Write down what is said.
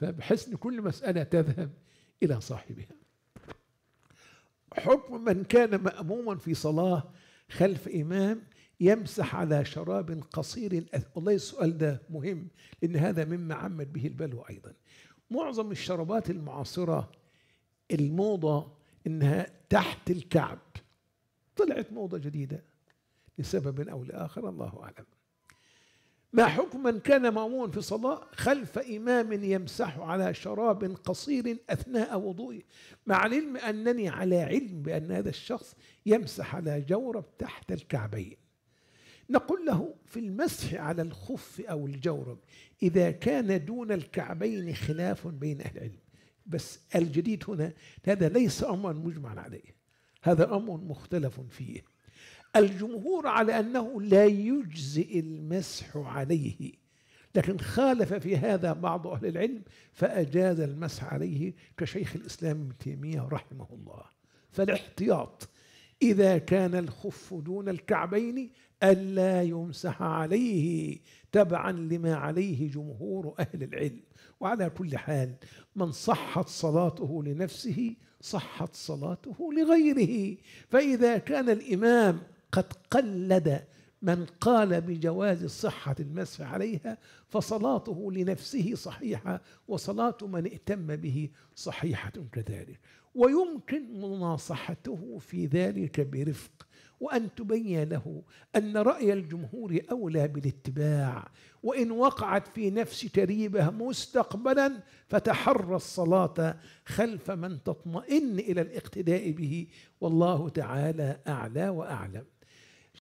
فبحيث ان كل مساله تذهب الى صاحبها حكم من كان ماموما في صلاه خلف امام يمسح على شراب قصير والله السؤال ده مهم لان هذا مما عمت به البلوى ايضا معظم الشرابات المعاصره الموضه انها تحت الكعب طلعت موضه جديده لسبب او لاخر الله اعلم ما حكم من كان مأمون في صلاة خلف إمام يمسح على شراب قصير أثناء وضوئه مع العلم أنني على علم بأن هذا الشخص يمسح على جورب تحت الكعبين نقول له في المسح على الخف أو الجورب إذا كان دون الكعبين خلاف بين أهل العلم بس الجديد هنا هذا ليس أمرا مجمع عليه هذا أمر مختلف فيه الجمهور على أنه لا يجزئ المسح عليه لكن خالف في هذا بعض أهل العلم فأجاز المسح عليه كشيخ الإسلام ابن تيمية رحمه الله فالاحتياط إذا كان الخف دون الكعبين ألا يمسح عليه تبعا لما عليه جمهور أهل العلم وعلى كل حال من صحت صلاته لنفسه صحت صلاته لغيره فإذا كان الإمام قد قلد من قال بجواز صحة المسح عليها فصلاته لنفسه صحيحة وصلاة من ائتم به صحيحة كذلك ويمكن مناصحته في ذلك برفق وأن تبين له أن رأي الجمهور أولى بالاتباع وإن وقعت في نفس تريبة مستقبلا فتحرى الصلاة خلف من تطمئن إلى الاقتداء به والله تعالى أعلى وأعلم